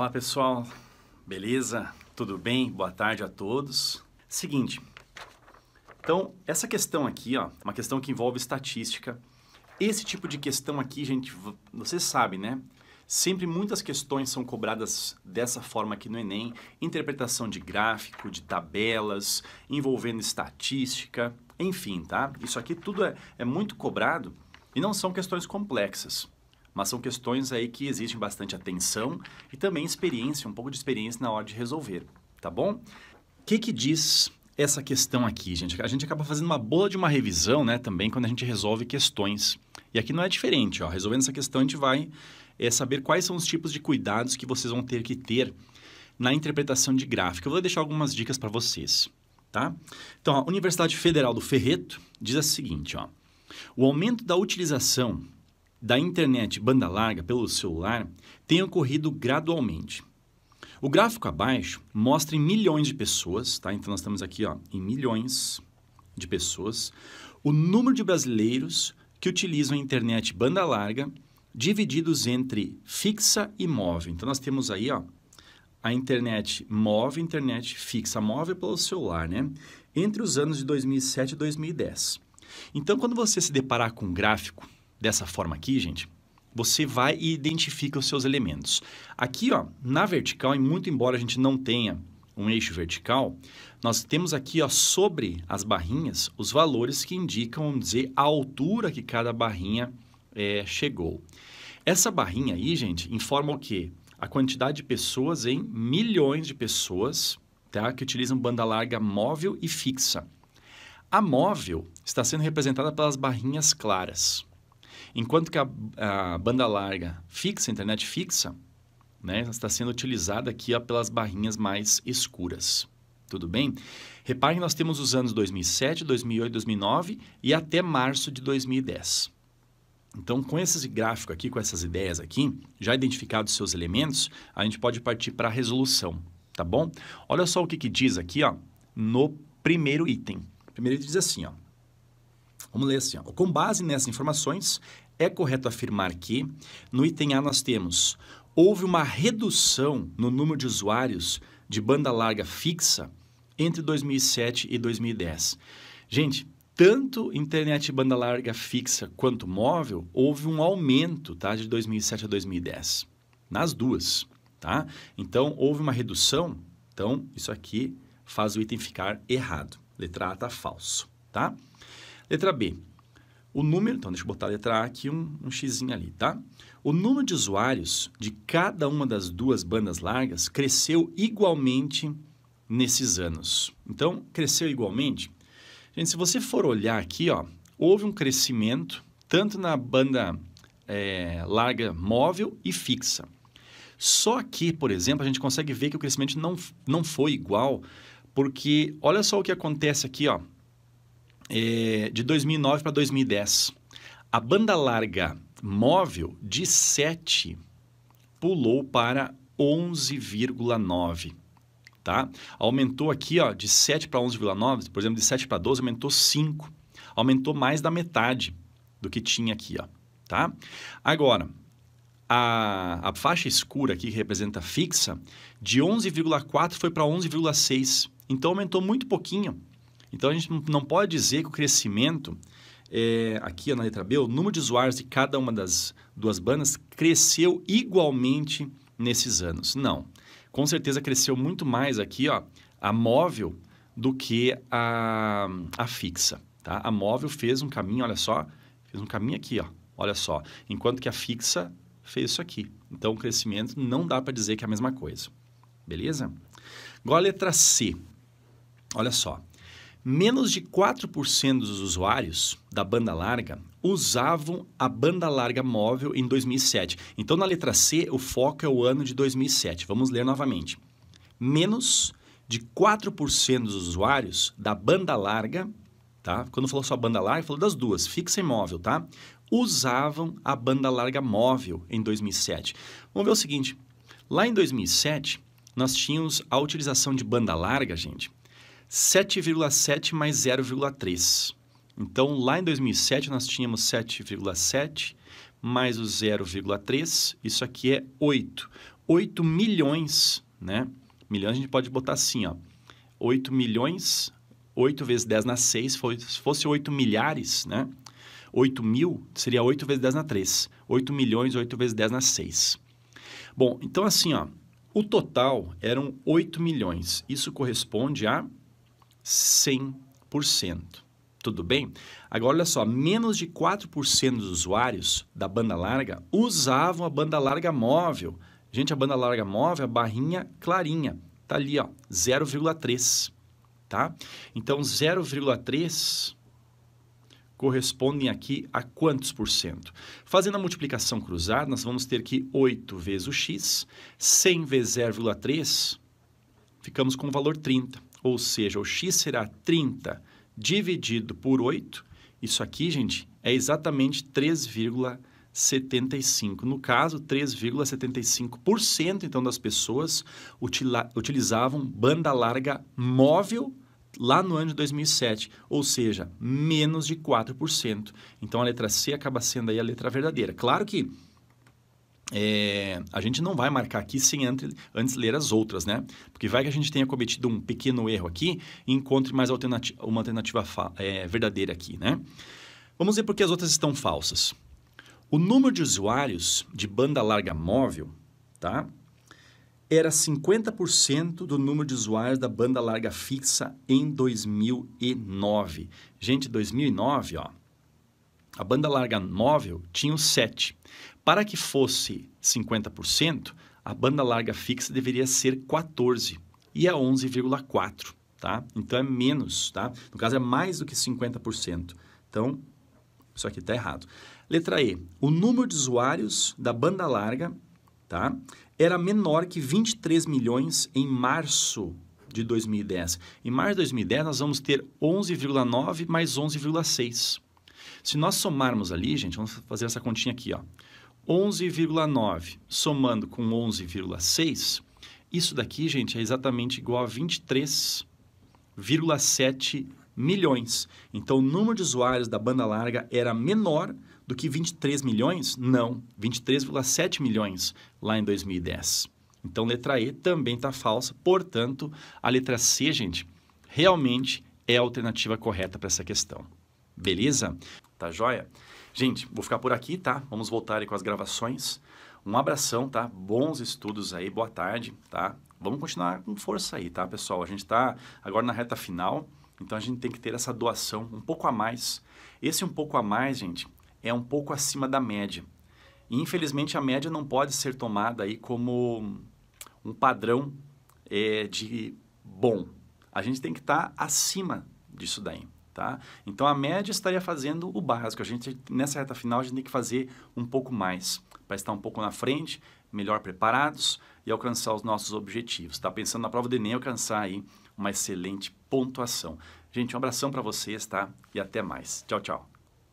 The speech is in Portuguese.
Fala pessoal, beleza? Tudo bem? Boa tarde a todos. Seguinte, então essa questão aqui, ó, uma questão que envolve estatística. Esse tipo de questão aqui, gente, você sabe, né? Sempre muitas questões são cobradas dessa forma aqui no Enem: interpretação de gráfico, de tabelas, envolvendo estatística, enfim, tá? Isso aqui tudo é, é muito cobrado e não são questões complexas. Mas são questões aí que exigem bastante atenção e também experiência, um pouco de experiência na hora de resolver, tá bom? O que, que diz essa questão aqui, gente? A gente acaba fazendo uma bola de uma revisão, né, também quando a gente resolve questões. E aqui não é diferente, ó. Resolvendo essa questão, a gente vai é, saber quais são os tipos de cuidados que vocês vão ter que ter na interpretação de gráfico. Eu vou deixar algumas dicas para vocês, tá? Então, a Universidade Federal do Ferreto diz o seguinte, ó. O aumento da utilização da internet banda larga pelo celular tem ocorrido gradualmente. O gráfico abaixo mostra em milhões de pessoas, tá? Então nós estamos aqui ó, em milhões de pessoas, o número de brasileiros que utilizam a internet banda larga divididos entre fixa e móvel. Então nós temos aí ó, a internet móvel, internet fixa, móvel pelo celular, né? Entre os anos de 2007 e 2010. Então quando você se deparar com um gráfico dessa forma aqui, gente, você vai e identifica os seus elementos. Aqui, ó, na vertical, e muito embora a gente não tenha um eixo vertical, nós temos aqui ó, sobre as barrinhas os valores que indicam, vamos dizer, a altura que cada barrinha é, chegou. Essa barrinha aí, gente, informa o quê? A quantidade de pessoas em milhões de pessoas tá? que utilizam banda larga móvel e fixa. A móvel está sendo representada pelas barrinhas claras. Enquanto que a, a banda larga fixa, a internet fixa, né, está sendo utilizada aqui ó, pelas barrinhas mais escuras. Tudo bem? Reparem que nós temos os anos 2007, 2008, 2009 e até março de 2010. Então, com esse gráfico aqui, com essas ideias aqui, já identificados seus elementos, a gente pode partir para a resolução, tá bom? Olha só o que, que diz aqui ó, no primeiro item. O primeiro item diz assim, ó, Vamos ler assim, ó. com base nessas informações, é correto afirmar que no item A nós temos houve uma redução no número de usuários de banda larga fixa entre 2007 e 2010. Gente, tanto internet banda larga fixa quanto móvel, houve um aumento tá, de 2007 a 2010, nas duas. Tá? Então, houve uma redução, então isso aqui faz o item ficar errado. Letra A está falso. Tá? Letra B. O número, então deixa eu botar a letra A aqui, um, um ali, tá? O número de usuários de cada uma das duas bandas largas cresceu igualmente nesses anos. Então, cresceu igualmente. Gente, se você for olhar aqui, ó, houve um crescimento tanto na banda é, larga móvel e fixa. Só que, por exemplo, a gente consegue ver que o crescimento não, não foi igual, porque olha só o que acontece aqui, ó é, de 2009 para 2010. A banda larga móvel de 7 pulou para 11,9. Tá? Aumentou aqui ó, de 7 para 11,9, por exemplo, de 7 para 12 aumentou 5. Aumentou mais da metade do que tinha aqui. Ó, tá? Agora, a, a faixa escura aqui, que representa fixa, de 11,4 foi para 11,6. Então aumentou muito pouquinho então a gente não pode dizer que o crescimento, é, aqui na letra B, o número de usuários de cada uma das duas bandas cresceu igualmente nesses anos. Não. Com certeza cresceu muito mais aqui ó, a móvel do que a, a fixa. Tá? A móvel fez um caminho, olha só, fez um caminho aqui, ó, olha só. Enquanto que a fixa fez isso aqui. Então, o crescimento não dá para dizer que é a mesma coisa. Beleza? Agora, a letra C. Olha só. Menos de 4% dos usuários da banda larga usavam a banda larga móvel em 2007. Então, na letra C, o foco é o ano de 2007. Vamos ler novamente. Menos de 4% dos usuários da banda larga, tá? Quando falou só banda larga, falou das duas, fixa e móvel, tá? Usavam a banda larga móvel em 2007. Vamos ver o seguinte. Lá em 2007, nós tínhamos a utilização de banda larga, gente, 7,7 mais 0,3. Então, lá em 2007, nós tínhamos 7,7 mais o 0,3, isso aqui é 8. 8 milhões, né? Milhões a gente pode botar assim, ó. 8 milhões, 8 vezes 10 na 6, se fosse 8 milhares, né? 8 mil seria 8 vezes 10 na 3. 8 milhões, 8 vezes 10 na 6. Bom, então assim, ó, o total eram 8 milhões. Isso corresponde a 100%. Tudo bem? Agora olha só, menos de 4% dos usuários da banda larga usavam a banda larga móvel. Gente, a banda larga móvel, a barrinha clarinha, tá ali, ó, 0,3, tá? Então 0,3 correspondem aqui a quantos por cento? Fazendo a multiplicação cruzada, nós vamos ter que 8 vezes o x, 100 vezes 0,3, ficamos com o valor 30. Ou seja, o x será 30 dividido por 8. Isso aqui, gente, é exatamente 3,75. No caso, 3,75% então das pessoas utilizavam banda larga móvel lá no ano de 2007, ou seja, menos de 4%. Então a letra C acaba sendo aí a letra verdadeira. Claro que é, a gente não vai marcar aqui sem antes, antes ler as outras, né? Porque vai que a gente tenha cometido um pequeno erro aqui e encontre mais uma alternativa é, verdadeira aqui, né? Vamos ver por que as outras estão falsas. O número de usuários de banda larga móvel, tá? Era 50% do número de usuários da banda larga fixa em 2009. Gente, 2009, ó. A banda larga móvel tinha os 7. Para que fosse 50%, a banda larga fixa deveria ser 14 e é 11,4, tá? Então é menos, tá? No caso é mais do que 50%. Então, isso aqui está errado. Letra E. O número de usuários da banda larga, tá? Era menor que 23 milhões em março de 2010. Em março de 2010, nós vamos ter 11,9 mais 11,6. Se nós somarmos ali, gente, vamos fazer essa continha aqui, ó. 11,9 somando com 11,6, isso daqui, gente, é exatamente igual a 23,7 milhões. Então, o número de usuários da banda larga era menor do que 23 milhões? Não, 23,7 milhões lá em 2010. Então, letra E também está falsa. Portanto, a letra C, gente, realmente é a alternativa correta para essa questão. Beleza? Tá joia? Gente, vou ficar por aqui, tá? Vamos voltar aí com as gravações. Um abração, tá? Bons estudos aí, boa tarde, tá? Vamos continuar com força aí, tá, pessoal? A gente tá agora na reta final, então a gente tem que ter essa doação um pouco a mais. Esse um pouco a mais, gente, é um pouco acima da média. E, infelizmente, a média não pode ser tomada aí como um padrão é, de bom. A gente tem que estar tá acima disso daí. Tá? Então, a média estaria fazendo o básico. A gente, nessa reta final, a gente tem que fazer um pouco mais para estar um pouco na frente, melhor preparados e alcançar os nossos objetivos. Está pensando na prova do Enem, alcançar aí uma excelente pontuação. Gente, um abração para vocês, tá? E até mais. Tchau, tchau.